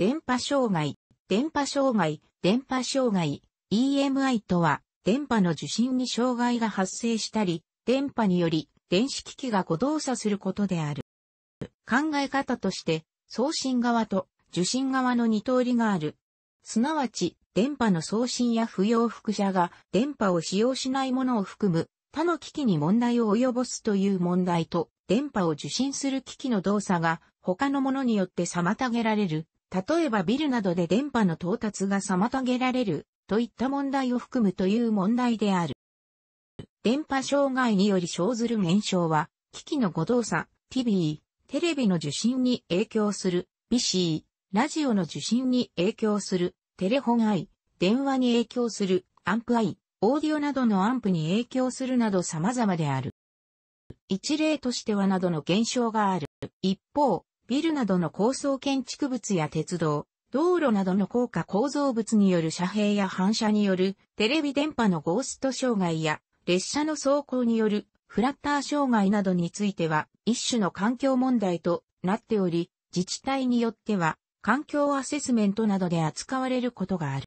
電波障害、電波障害、電波障害、EMI とは、電波の受信に障害が発生したり、電波により電子機器が誤動作することである。考え方として、送信側と受信側の二通りがある。すなわち、電波の送信や不要副者が電波を使用しないものを含む他の機器に問題を及ぼすという問題と、電波を受信する機器の動作が他のものによって妨げられる例えばビルなどで電波の到達が妨げられるといった問題を含むという問題である。電波障害により生ずる現象は、機器の誤動作、TV、テレビの受信に影響する、BC、ラジオの受信に影響する、テレホンアイ、電話に影響する、アンプアイ、オーディオなどのアンプに影響するなど様々である。一例としてはなどの現象がある。一方、ビルなどの高層建築物や鉄道、道路などの高架構造物による遮蔽や反射によるテレビ電波のゴースト障害や列車の走行によるフラッター障害などについては一種の環境問題となっており、自治体によっては環境アセスメントなどで扱われることがある。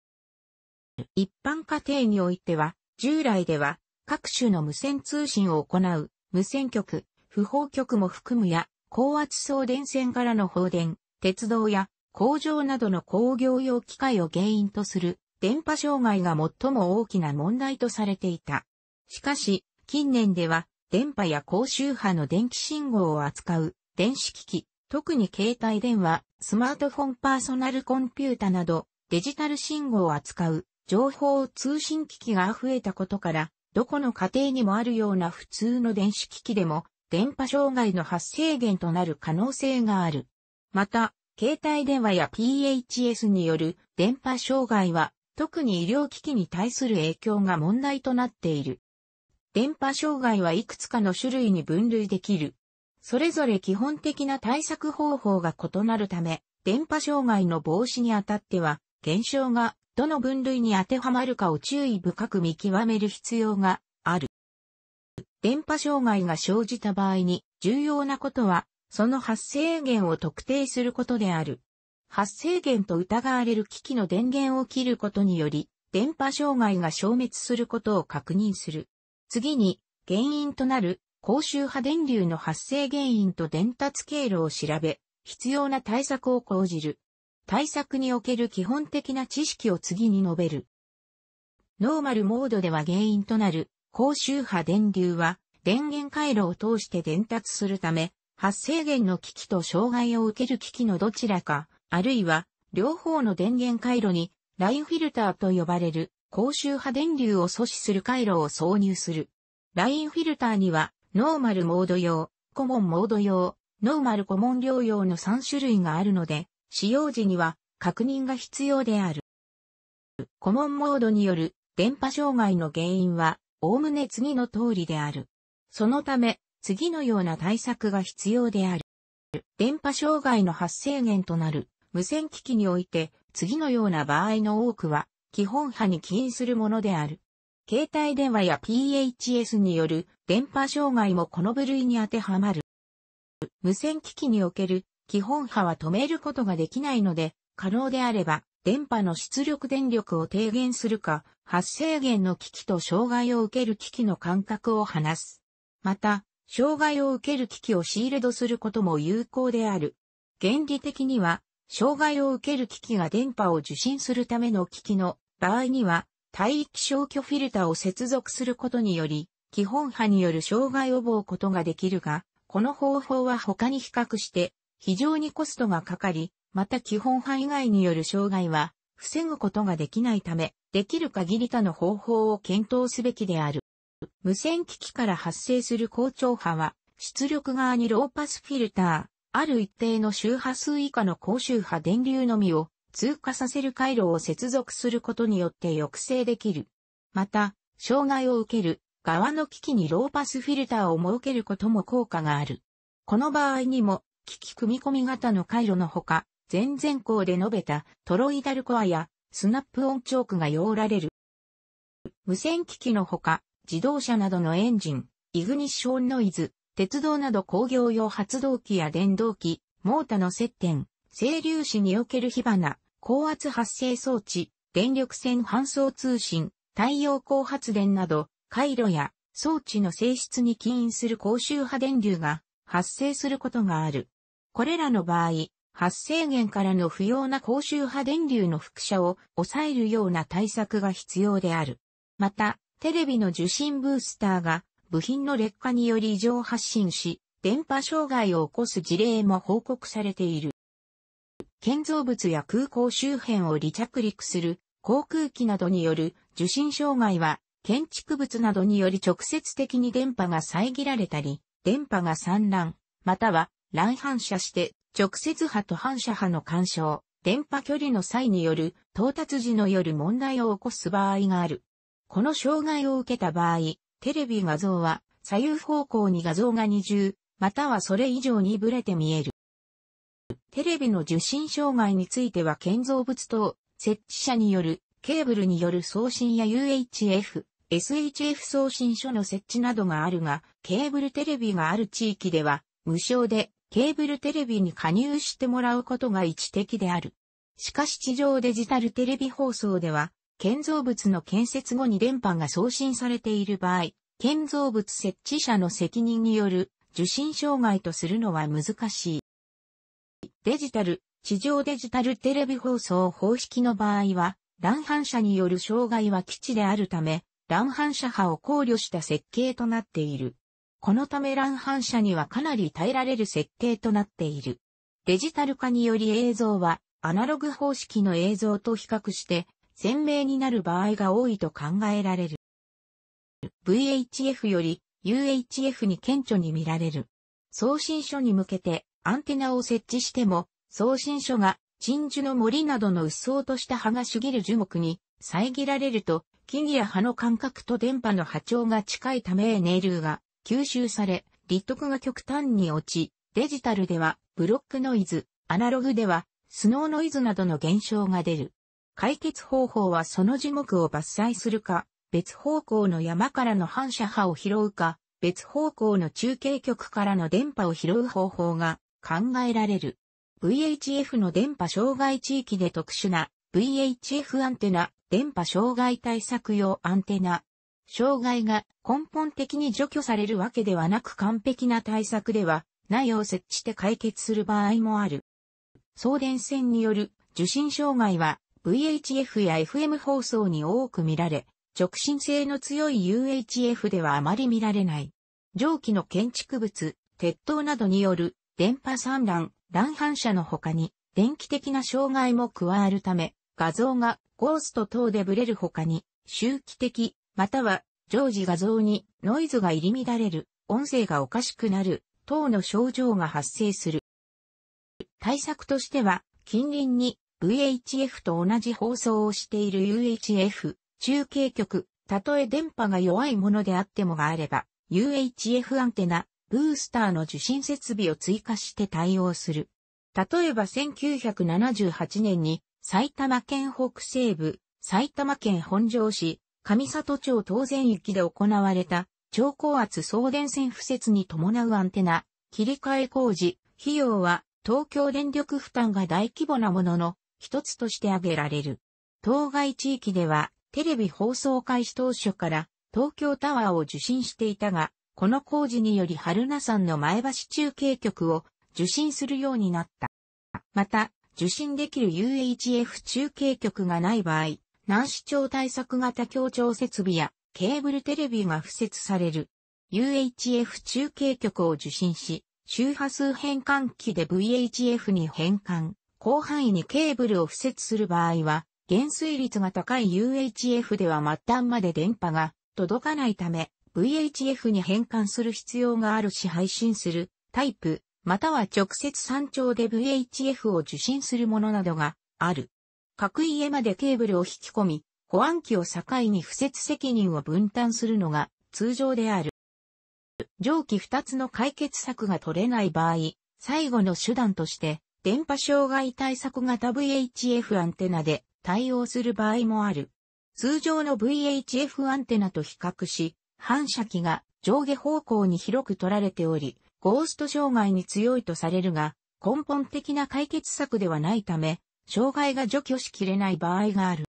一般家庭においては、従来では各種の無線通信を行う無線局、不法局も含むや高圧送電線からの放電、鉄道や工場などの工業用機械を原因とする電波障害が最も大きな問題とされていた。しかし、近年では電波や高周波の電気信号を扱う電子機器、特に携帯電話、スマートフォンパーソナルコンピュータなどデジタル信号を扱う情報通信機器が増えたことから、どこの家庭にもあるような普通の電子機器でも電波障害の発生源となる可能性がある。また、携帯電話や PHS による電波障害は、特に医療機器に対する影響が問題となっている。電波障害はいくつかの種類に分類できる。それぞれ基本的な対策方法が異なるため、電波障害の防止にあたっては、現象がどの分類に当てはまるかを注意深く見極める必要が電波障害が生じた場合に重要なことは、その発生源を特定することである。発生源と疑われる機器の電源を切ることにより、電波障害が消滅することを確認する。次に、原因となる高周波電流の発生原因と伝達経路を調べ、必要な対策を講じる。対策における基本的な知識を次に述べる。ノーマルモードでは原因となる高周波電流は電源回路を通して伝達するため、発生源の機器と障害を受ける機器のどちらか、あるいは両方の電源回路にラインフィルターと呼ばれる高周波電流を阻止する回路を挿入する。ラインフィルターにはノーマルモード用、コモンモード用、ノーマルコモン量用の3種類があるので、使用時には確認が必要である。コモンモードによる電波障害の原因はおおむね次の通りである。そのため、次のような対策が必要である。電波障害の発生源となる無線機器において、次のような場合の多くは、基本波に起因するものである。携帯電話や PHS による電波障害もこの部類に当てはまる。無線機器における基本波は止めることができないので、可能であれば電波の出力電力を低減するか、発生源の機器と障害を受ける機器の間隔を話す。また、障害を受ける機器をシールドすることも有効である。原理的には、障害を受ける機器が電波を受信するための機器の場合には、帯域消去フィルタを接続することにより、基本波による障害を防うことができるが、この方法は他に比較して非常にコストがかかり、また基本範以外による障害は、防ぐことができないため、できる限り他の方法を検討すべきである。無線機器から発生する高調波は、出力側にローパスフィルター、ある一定の周波数以下の高周波電流のみを通過させる回路を接続することによって抑制できる。また、障害を受ける側の機器にローパスフィルターを設けることも効果がある。この場合にも、機器組み込み型の回路のほか、前々項で述べたトロイダルコアやスナップオンチョークが用られる。無線機器のほか、自動車などのエンジン、イグニッションノイズ、鉄道など工業用発動機や電動機、モータの接点、整粒子における火花、高圧発生装置、電力線搬送通信、太陽光発電など、回路や装置の性質に起因する高周波電流が発生することがある。これらの場合、発生源からの不要な高周波電流の輻射を抑えるような対策が必要である。また、テレビの受信ブースターが部品の劣化により異常発信し、電波障害を起こす事例も報告されている。建造物や空港周辺を離着陸する航空機などによる受信障害は建築物などにより直接的に電波が遮られたり、電波が散乱、または乱反射して直接波と反射波の干渉、電波距離の際による到達時のよる問題を起こす場合がある。この障害を受けた場合、テレビ画像は左右方向に画像が二重、またはそれ以上にブレて見える。テレビの受信障害については建造物等、設置者によるケーブルによる送信や UHF、SHF 送信所の設置などがあるが、ケーブルテレビがある地域では無償でケーブルテレビに加入してもらうことが一的である。しかし地上デジタルテレビ放送では、建造物の建設後に電波が送信されている場合、建造物設置者の責任による受信障害とするのは難しい。デジタル、地上デジタルテレビ放送方式の場合は、乱反射による障害は基地であるため、乱反射波を考慮した設計となっている。このため乱反射にはかなり耐えられる設計となっている。デジタル化により映像はアナログ方式の映像と比較して鮮明になる場合が多いと考えられる。VHF より UHF に顕著に見られる。送信書に向けてアンテナを設置しても送信書が鎮守の森などの鬱蒼とした葉が茂る樹木に遮られると、木々や葉の間隔と電波の波長が近いためエネルーが吸収され、立得が極端に落ち、デジタルではブロックノイズ、アナログではスノーノイズなどの現象が出る。解決方法はその樹木を伐採するか、別方向の山からの反射波を拾うか、別方向の中継局からの電波を拾う方法が考えられる。VHF の電波障害地域で特殊な VHF アンテナ電波障害対策用アンテナ障害が根本的に除去されるわけではなく完璧な対策ではないを設置して解決する場合もある。送電線による受信障害は VHF や FM 放送に多く見られ、直進性の強い UHF ではあまり見られない。蒸気の建築物、鉄塔などによる電波散乱、乱反射の他に電気的な障害も加わるため、画像がゴースト等でブレる他に周期的または、常時画像にノイズが入り乱れる、音声がおかしくなる、等の症状が発生する。対策としては、近隣に VHF と同じ放送をしている UHF、中継局、たとえ電波が弱いものであってもがあれば、UHF アンテナ、ブースターの受信設備を追加して対応する。例えば1978年に埼玉県北西部、埼玉県本庄市、上里町然行域で行われた、超高圧送電線敷設に伴うアンテナ、切り替え工事、費用は東京電力負担が大規模なものの一つとして挙げられる。当該地域ではテレビ放送開始当初から東京タワーを受信していたが、この工事により春名山の前橋中継局を受信するようになった。また、受信できる UHF 中継局がない場合、南視町対策型協調設備やケーブルテレビが付設される。UHF 中継局を受信し、周波数変換器で VHF に変換。広範囲にケーブルを付設する場合は、減衰率が高い UHF では末端まで電波が届かないため、VHF に変換する必要があるし配信するタイプ、または直接山頂で VHF を受信するものなどがある。各家までケーブルを引き込み、保安機を境に不設責任を分担するのが通常である。上記二つの解決策が取れない場合、最後の手段として、電波障害対策型 VHF アンテナで対応する場合もある。通常の VHF アンテナと比較し、反射器が上下方向に広く取られており、ゴースト障害に強いとされるが、根本的な解決策ではないため、障害が除去しきれない場合がある。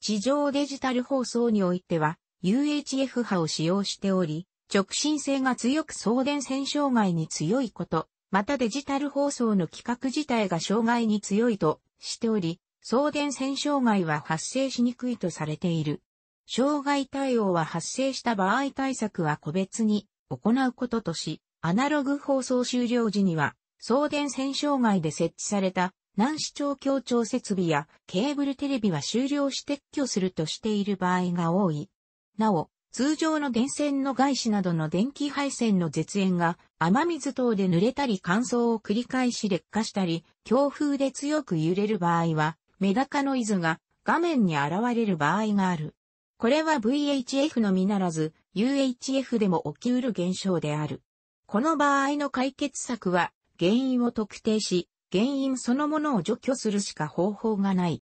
地上デジタル放送においては UHF 波を使用しており、直進性が強く送電線障害に強いこと、またデジタル放送の規格自体が障害に強いとしており、送電線障害は発生しにくいとされている。障害対応は発生した場合対策は個別に行うこととし、アナログ放送終了時には送電線障害で設置された南市町協調設備やケーブルテレビは終了し撤去するとしている場合が多い。なお、通常の電線の外視などの電気配線の絶縁が雨水等で濡れたり乾燥を繰り返し劣化したり、強風で強く揺れる場合は、メダカの渦が画面に現れる場合がある。これは VHF のみならず、UHF でも起きうる現象である。この場合の解決策は、原因を特定し、原因そのものを除去するしか方法がない。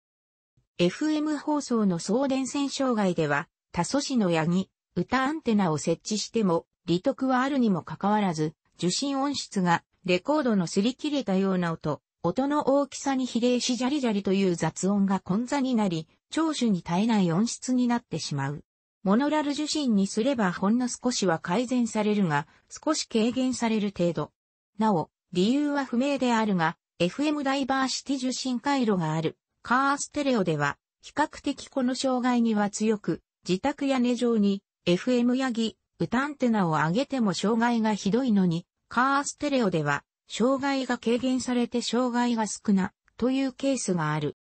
FM 放送の送電線障害では、他素子の矢に歌アンテナを設置しても、利得はあるにもかかわらず、受信音質がレコードの擦り切れたような音、音の大きさに比例しジャリジャリという雑音が混座になり、聴取に耐えない音質になってしまう。モノラル受信にすればほんの少しは改善されるが、少し軽減される程度。なお、理由は不明であるが、FM ダイバーシティ受信回路がある、カーステレオでは、比較的この障害には強く、自宅屋根上に、FM ヤギ、歌アンテナを上げても障害がひどいのに、カーステレオでは、障害が軽減されて障害が少な、というケースがある。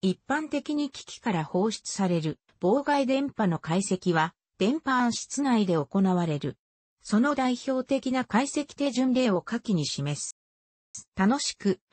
一般的に機器から放出される妨害電波の解析は、電波案室内で行われる。その代表的な解析手順例を下記に示す。楽しく、